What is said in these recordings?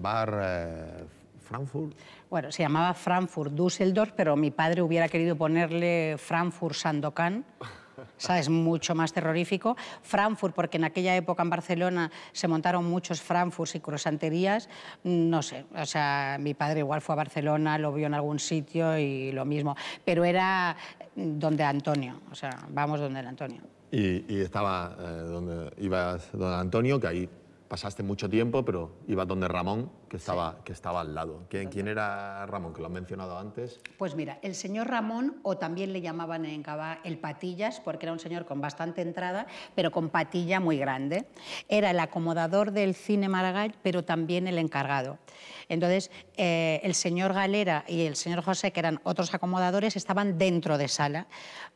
Bar eh, Frankfurt. Bueno, se llamaba Frankfurt Düsseldorf, pero mi padre hubiera querido ponerle Frankfurt Sandokan. es Mucho más terrorífico. Frankfurt, porque en aquella época en Barcelona se montaron muchos Frankfurts y crosanterías. No sé, o sea, mi padre igual fue a Barcelona, lo vio en algún sitio y lo mismo. Pero era donde Antonio, o sea, vamos donde el Antonio. Y, estaba eh, donde iba don Antonio, que ahí pasaste mucho tiempo, pero ibas donde Ramón que estaba, que estaba al lado. ¿Quién, ¿Quién, era Ramón, que lo han mencionado antes? Pues mira, el señor Ramón, o también le llamaban en Cabá el Patillas, porque era un señor con bastante entrada, pero con patilla muy grande. Era el acomodador del cine Maragall, pero también el encargado. Entonces, eh, el señor Galera y el señor José, que eran otros acomodadores, estaban dentro de sala,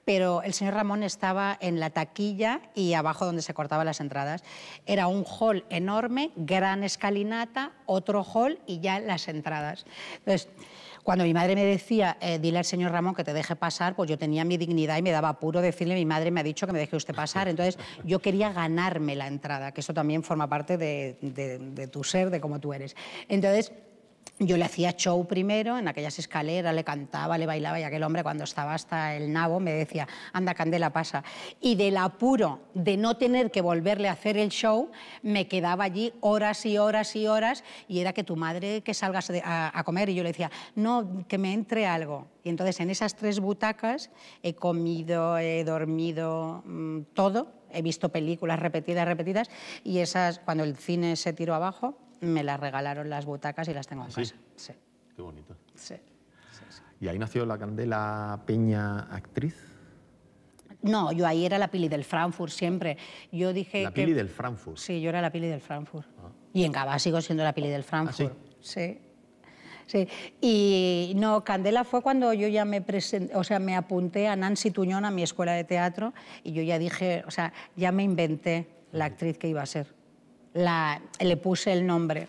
pero el señor Ramón estaba en la taquilla y abajo donde se cortaban las entradas. Era un hall enorme, gran escalinata, otro hall y ya las entradas. Entonces, cuando mi madre me decía, eh, dile al señor Ramón que te deje pasar, pues yo tenía mi dignidad y me daba apuro decirle, mi madre me ha dicho que me deje usted pasar. Entonces yo quería ganarme la entrada, que eso también forma parte de, de tu ser, de cómo tú eres. Entonces yo le hacía show primero, en aquellas escaleras, le cantaba, le bailaba, y aquel hombre cuando estaba hasta el nabo me decía, anda, Candela, pasa. Y del apuro de no tener que volverle a hacer el show, me quedaba allí horas y horas y horas, y era que tu madre que salgas a, a comer, y yo le decía, no, que me entre algo. Y entonces en esas tres butacas he comido, he dormido, mm, todo, he visto películas repetidas, repetidas, y esas, cuando el cine se tiró abajo, me las regalaron las butacas y las tengo en ¿Ah, casa. Sí. Qué bonito. Sí. ¿Y ahí nació la Candela Peña actriz? No, yo ahí era la Pili del Frankfurt siempre. Yo dije la Pili del Frankfurt. Sí, yo era la Pili del Frankfurt. Ah. Y en Gabá sigo siendo la Pili del ah, Frankfurt. sí? sí. Y no, Candela fue cuando yo ya me o sea, me apunté a Nancy Tuñón a mi escuela de teatro y yo ya dije, o sea, ya me inventé la actriz que iba a ser la, le puse el nombre.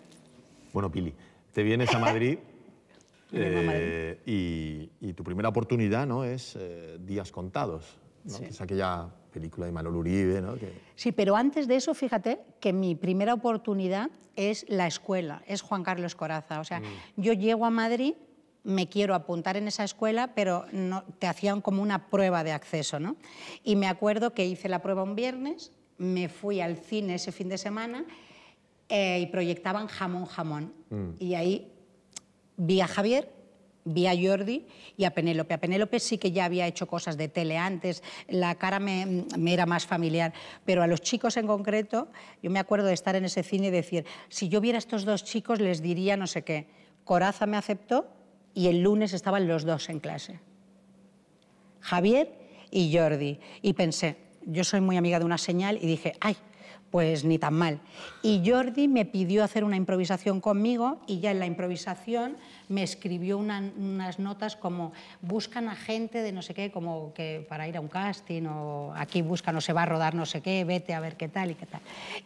Bueno, Pili, te vienes a Madrid, eh, Y, tu primera oportunidad ¿no? es eh, Días Contados, ¿no? que es aquella película de Manolo Uribe. ¿no? Sí, pero antes de eso, fíjate que mi primera oportunidad es la escuela, es Juan Carlos Coraza. O sea, mm. yo llego a Madrid, me quiero apuntar en esa escuela, pero te hacían como una prueba de acceso. ¿no? Y me acuerdo que hice la prueba un viernes, me fui al cine ese fin de semana eh, y proyectaban Jamón, Jamón. Mm. Y ahí vi a Javier, vi a Jordi y a Penélope. A Penélope sí que ya había hecho cosas de tele antes, la cara me, me, era más familiar, pero a los chicos en concreto, yo me acuerdo de estar en ese cine y decir, si yo viera a estos dos chicos les diría no sé qué. Coraza me aceptó y el lunes estaban los dos en clase, Javier y Jordi. Y pensé, yo soy muy amiga de una señal y dije, ay, pues ni tan mal. Y Jordi me pidió hacer una improvisación conmigo y ya en la improvisación me escribió unas notas como buscan a gente de no sé qué, como que para ir a un casting o aquí buscan o se va a rodar no sé qué, vete a ver qué tal y qué tal.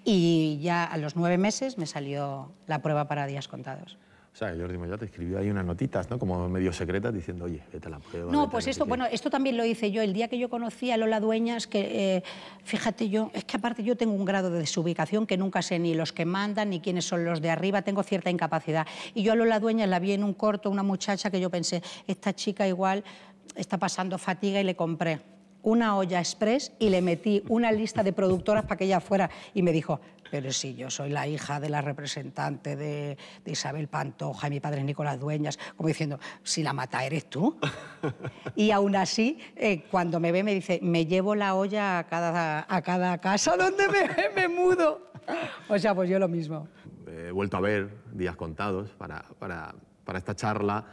Y ya a los nueve meses me salió la prueba para días contados. O sea, digo, ya te escribió ahí unas notitas, ¿no? Como medio secretas diciendo, oye, vete a la No, pues esto, bueno, esto también lo hice yo. El día que yo conocí a Lola Dueñas, que eh, fíjate yo, es que aparte yo tengo un grado de desubicación que nunca sé ni los que mandan ni quiénes son los de arriba, tengo cierta incapacidad. Y yo a Lola Dueñas la vi en un corto, una muchacha que yo pensé, esta chica igual está pasando fatiga y le compré una olla express y le metí una lista de productoras para que ella fuera y me dijo, pero sí, yo soy la hija de la representante de, Isabel Pantoja y mi padre Nicolás Dueñas, como diciendo, si la mata eres tú. y aún así, eh, cuando me ve me dice, me llevo la olla a cada, a cada casa donde me, me mudo. O sea, pues yo lo mismo. He vuelto a ver días contados para, para, esta charla.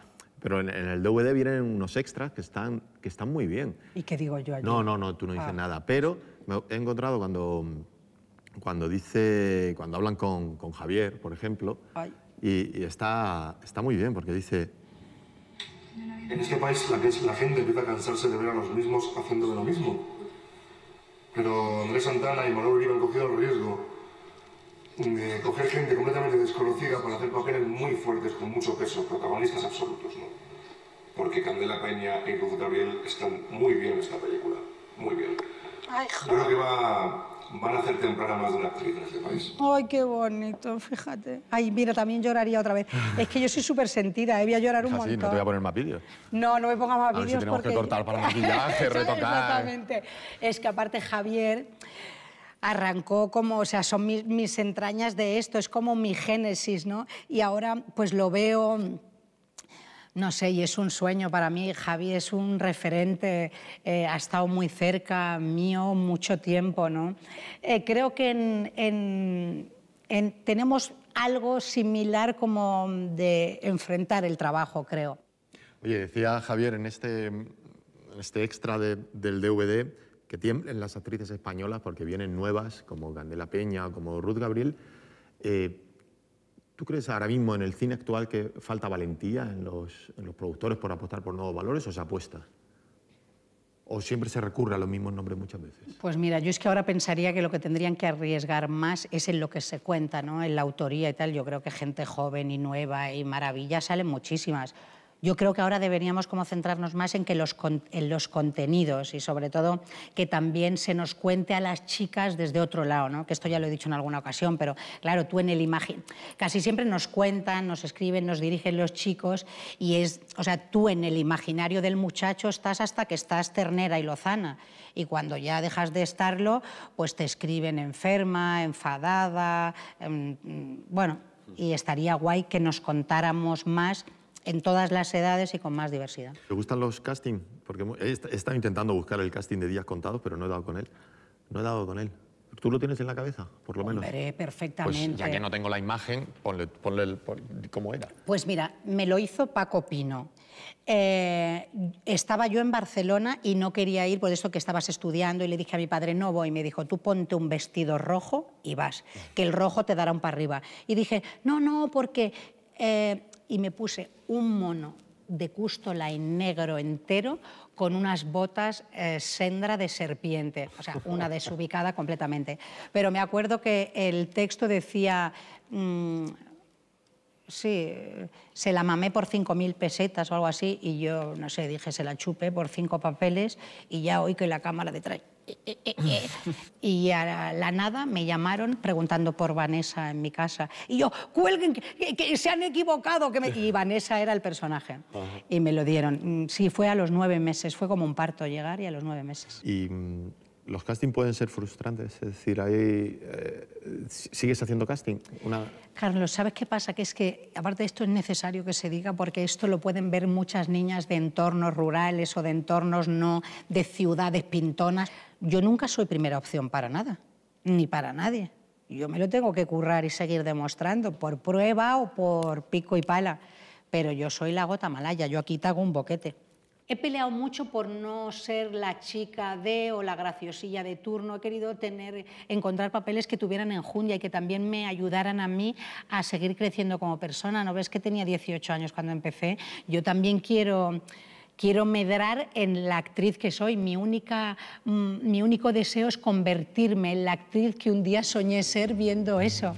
Pero en, el DVD vienen unos extras que están, que están muy bien. ¿Y qué digo yo No, no, no, tú no dices ah. nada. Pero me he encontrado cuando cuando dice, cuando hablan con, con Javier, por ejemplo, y, está, está muy bien porque dice... En este país la, la gente empieza a cansarse de ver a los mismos haciendo de lo mismo. Pero Andrés Santana y Manuel Uribe han cogido el riesgo de coger gente completamente desconocida para hacer papeles muy fuertes, con mucho peso, protagonistas absolutos, ¿no? Porque Candela Peña y Eduardo Gabriel están muy bien en esta película, muy bien. Ay, Creo que va van a hacer temprana más de una actriz en este país. Ay, qué bonito, fíjate. Ay, mira, también lloraría otra vez. Es que yo soy súper sentida, eh, voy a llorar un Así, montón. no te voy a poner más vídeos. No, no me pongas más vídeos. Si tenemos que cortar para maquillaje, retocar. Exactamente. Es que aparte Javier arrancó como, o sea, son mis, mis entrañas de esto, es como mi génesis, ¿no? Y ahora pues lo veo no sé, y es un sueño para mí. Javi es un referente, eh, ha estado muy cerca mío mucho tiempo, ¿no? Eh, creo que tenemos algo similar como de enfrentar el trabajo, creo. Oye, decía Javier en este, este extra del DVD que tiemblen las actrices españolas porque vienen nuevas, como Candela Peña, como Ruth Gabriel. Eh, ¿Tú crees ahora mismo en el cine actual que falta valentía en los, productores por apostar por nuevos valores o se apuesta? ¿O siempre se recurre a los mismos nombres muchas veces? Pues mira, yo es que ahora pensaría que lo que tendrían que arriesgar más es en lo que se cuenta, ¿no? en la autoría y tal. Yo creo que gente joven y nueva y maravilla salen muchísimas. Yo creo que ahora deberíamos como centrarnos más en, que los, en los contenidos y sobre todo que también se nos cuente a las chicas desde otro lado, ¿no? que esto ya lo he dicho en alguna ocasión, pero claro, tú en el imagen, casi siempre nos cuentan, nos escriben, nos dirigen los chicos y es, o sea, tú en el imaginario del muchacho estás hasta que estás ternera y lozana y cuando ya dejas de estarlo, pues te escriben enferma, enfadada, em, mm, bueno, y estaría guay que nos contáramos más en todas las edades y con más diversidad. ¿Te gustan los castings? Porque he estado intentando buscar el casting de Días Contados, pero no he dado con él. No he dado con él. ¿Tú lo tienes en la cabeza, por lo menos? Pues, perfectamente. Pues ya que no tengo la imagen, ponle, ponle, cómo era. Pues mira, me lo hizo Paco Pino. Eh, estaba yo en Barcelona y no quería ir por eso que estabas estudiando y le dije a mi padre, no voy. Y me dijo, tú ponte un vestido rojo y vas, que el rojo te dará un para arriba. Y dije, no, no, porque eh, y me puse un mono de cústola en negro entero con unas botas eh, sendra de serpiente, o sea, una desubicada completamente. Pero me acuerdo que el texto decía... Mm, sí, se la mamé por 5.000 pesetas o algo así y yo, no sé, dije, se la chupe por cinco papeles y ya oí que la cámara detrás y a la nada me llamaron preguntando por Vanessa en mi casa. Y yo, cuelguen, que, se han equivocado. Que Y Vanessa era el personaje. Y me lo dieron. Mm, sí, fue a los nueve meses. Fue como un parto llegar y a los nueve meses. Y mm, los castings pueden ser frustrantes, es decir, ahí eh, sigues haciendo casting. Carlos, ¿sabes qué pasa? Que es que, aparte de esto es necesario que se diga, porque esto lo pueden ver muchas niñas de entornos rurales o de entornos no, de ciudades pintonas. Yo nunca soy primera opción para nada, ni para nadie. Yo me lo tengo que currar y seguir demostrando, por prueba o por pico y pala. Pero yo soy la gota malaya, yo aquí te hago un boquete. He peleado mucho por no ser la chica de o la graciosilla de turno. He querido tener, encontrar papeles que tuvieran enjundia y que también me ayudaran a mí a seguir creciendo como persona. ¿No ves que tenía 18 años cuando empecé? Yo también quiero quiero medrar en la actriz que soy. Mi, única, mm, mi único deseo es convertirme en la actriz que un día soñé ser viendo eso.